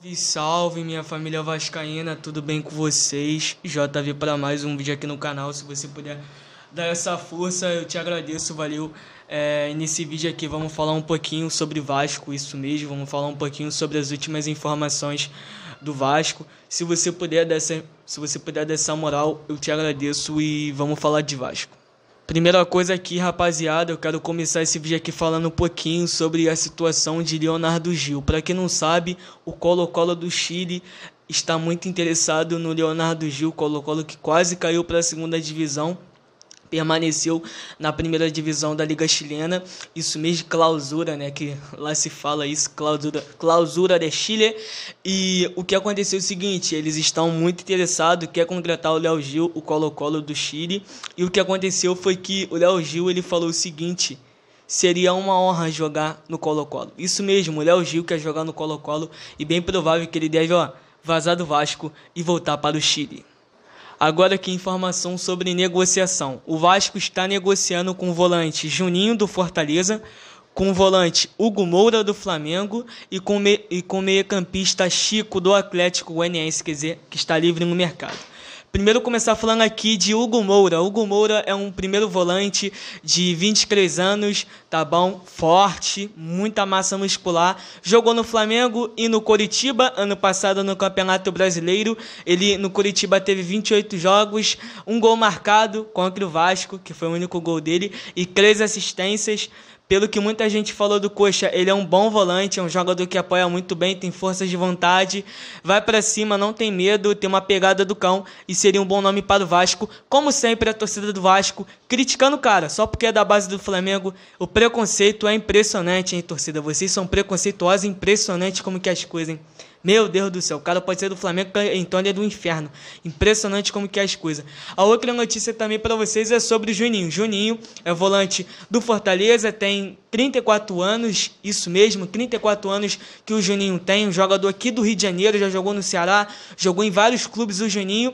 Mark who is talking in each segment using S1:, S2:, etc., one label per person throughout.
S1: Salve, salve minha família vascaína, tudo bem com vocês? JV para mais um vídeo aqui no canal, se você puder dar essa força, eu te agradeço, valeu. É, nesse vídeo aqui vamos falar um pouquinho sobre Vasco, isso mesmo, vamos falar um pouquinho sobre as últimas informações do Vasco. Se você puder dessa, se você puder essa moral, eu te agradeço e vamos falar de Vasco. Primeira coisa aqui, rapaziada, eu quero começar esse vídeo aqui falando um pouquinho sobre a situação de Leonardo Gil. Para quem não sabe, o Colo-Colo do Chile está muito interessado no Leonardo Gil, Colo-Colo que quase caiu para a segunda divisão permaneceu na primeira divisão da Liga Chilena, isso mesmo de clausura, né, que lá se fala isso, clausura, clausura de Chile, e o que aconteceu é o seguinte, eles estão muito interessados, quer contratar o Léo Gil, o Colo-Colo do Chile, e o que aconteceu foi que o Léo Gil, ele falou o seguinte, seria uma honra jogar no Colo-Colo, isso mesmo, o Léo Gil quer jogar no Colo-Colo, e bem provável que ele deve, ó, vazar do Vasco e voltar para o Chile. Agora aqui informação sobre negociação. O Vasco está negociando com o volante Juninho do Fortaleza, com o volante Hugo Moura do Flamengo e com, e com o meio-campista Chico do Atlético Goianiense, quer dizer, que está livre no mercado. Primeiro começar falando aqui de Hugo Moura. Hugo Moura é um primeiro volante de 23 anos, tá bom? Forte, muita massa muscular. Jogou no Flamengo e no Coritiba ano passado no Campeonato Brasileiro. Ele no Coritiba teve 28 jogos, um gol marcado contra o Vasco, que foi o único gol dele, e três assistências. Pelo que muita gente falou do Coxa, ele é um bom volante, é um jogador que apoia muito bem, tem forças de vontade, vai para cima, não tem medo, tem uma pegada do cão e seria um bom nome para o Vasco. Como sempre, a torcida do Vasco criticando o cara, só porque é da base do Flamengo. O preconceito é impressionante, hein, torcida? Vocês são preconceituosos, impressionante como que é as coisas, hein? Meu Deus do céu, o cara pode ser do Flamengo, então ele é do inferno. Impressionante como que é as coisas. A outra notícia também para vocês é sobre o Juninho. Juninho é volante do Fortaleza, tem 34 anos, isso mesmo, 34 anos que o Juninho tem, um jogador aqui do Rio de Janeiro, já jogou no Ceará, jogou em vários clubes o Juninho.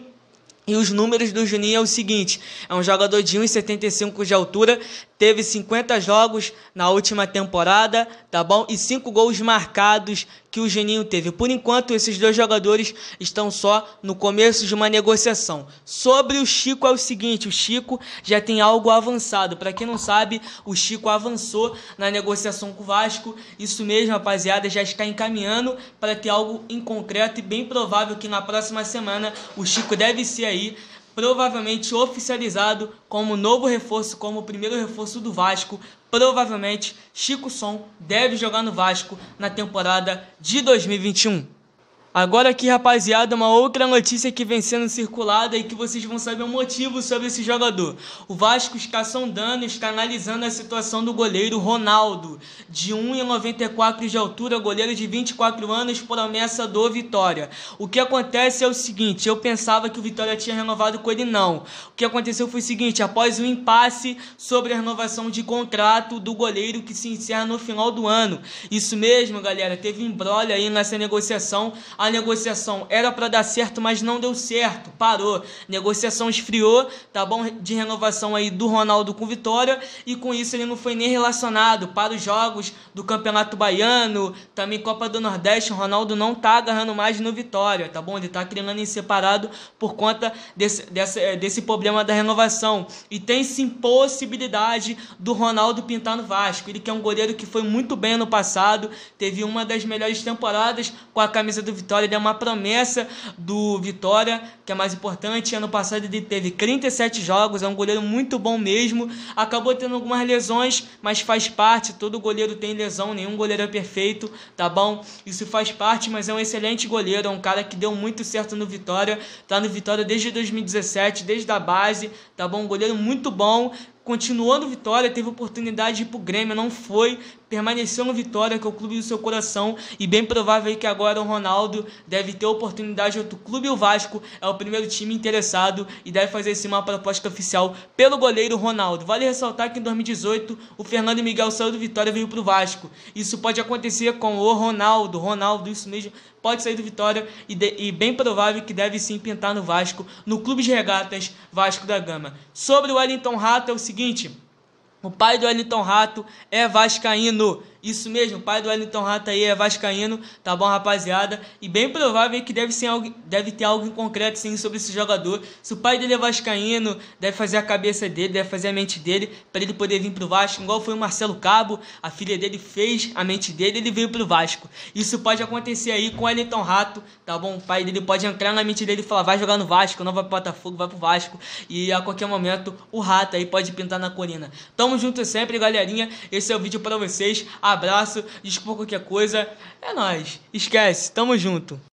S1: E os números do Juninho é o seguinte: é um jogador de 1,75 de altura, teve 50 jogos na última temporada, tá bom? E 5 gols marcados que o Geninho teve. Por enquanto, esses dois jogadores estão só no começo de uma negociação. Sobre o Chico é o seguinte, o Chico já tem algo avançado. Para quem não sabe, o Chico avançou na negociação com o Vasco. Isso mesmo, rapaziada, já está encaminhando para ter algo em concreto e bem provável que na próxima semana o Chico deve ser aí provavelmente oficializado como novo reforço, como o primeiro reforço do Vasco. Provavelmente Chico Som deve jogar no Vasco na temporada de 2021. Agora aqui, rapaziada, uma outra notícia que vem sendo circulada e que vocês vão saber o motivo sobre esse jogador. O Vasco está sondando, está analisando a situação do goleiro Ronaldo, de 1,94 de altura, goleiro de 24 anos, promessa do Vitória. O que acontece é o seguinte, eu pensava que o Vitória tinha renovado com ele, não. O que aconteceu foi o seguinte, após o um impasse sobre a renovação de contrato do goleiro que se encerra no final do ano. Isso mesmo, galera, teve embrolho aí nessa negociação, a negociação era para dar certo, mas não deu certo, parou. Negociação esfriou, tá bom? De renovação aí do Ronaldo com Vitória e com isso ele não foi nem relacionado para os jogos do Campeonato Baiano, também Copa do Nordeste. O Ronaldo não tá agarrando mais no Vitória, tá bom? Ele tá criando em separado por conta desse, desse, eh, desse problema da renovação. E tem sim possibilidade do Ronaldo pintar no Vasco. Ele que é um goleiro que foi muito bem no passado, teve uma das melhores temporadas com a camisa do Vitória Vitória, ele é uma promessa do Vitória, que é mais importante. Ano passado ele teve 37 jogos, é um goleiro muito bom mesmo. Acabou tendo algumas lesões, mas faz parte. Todo goleiro tem lesão, nenhum goleiro é perfeito, tá bom? Isso faz parte, mas é um excelente goleiro, é um cara que deu muito certo no Vitória, tá no Vitória desde 2017, desde a base, tá bom? Um goleiro muito bom, Continuando Vitória, teve oportunidade de ir pro Grêmio, não foi, permaneceu no Vitória, que é o clube do seu coração, e bem provável aí que agora o Ronaldo deve ter oportunidade outro clube, o Vasco é o primeiro time interessado e deve fazer sim uma proposta oficial pelo goleiro Ronaldo. Vale ressaltar que em 2018 o Fernando Miguel saiu do Vitória e veio pro Vasco. Isso pode acontecer com o Ronaldo, Ronaldo, isso mesmo, pode sair do Vitória e, de, e bem provável que deve se pintar no Vasco, no Clube de Regatas Vasco da Gama. Sobre o Wellington Rato é o seguinte: o pai do Wellington Rato é vascaíno. Isso mesmo, o pai do Wellington Rato aí é vascaíno, tá bom, rapaziada? E bem provável que deve, ser algo, deve ter algo em concreto, sim, sobre esse jogador. Se o pai dele é vascaíno, deve fazer a cabeça dele, deve fazer a mente dele, para ele poder vir pro Vasco. Igual foi o Marcelo Cabo, a filha dele fez a mente dele, ele veio pro Vasco. Isso pode acontecer aí com o Wellington Rato, tá bom? O pai dele pode entrar na mente dele e falar, vai jogar no Vasco, não vai pro Botafogo, vai pro Vasco. E a qualquer momento, o Rato aí pode pintar na colina. Tamo junto sempre, galerinha. Esse é o vídeo para vocês. A abraço, desculpa qualquer coisa. É nós. Esquece, tamo junto.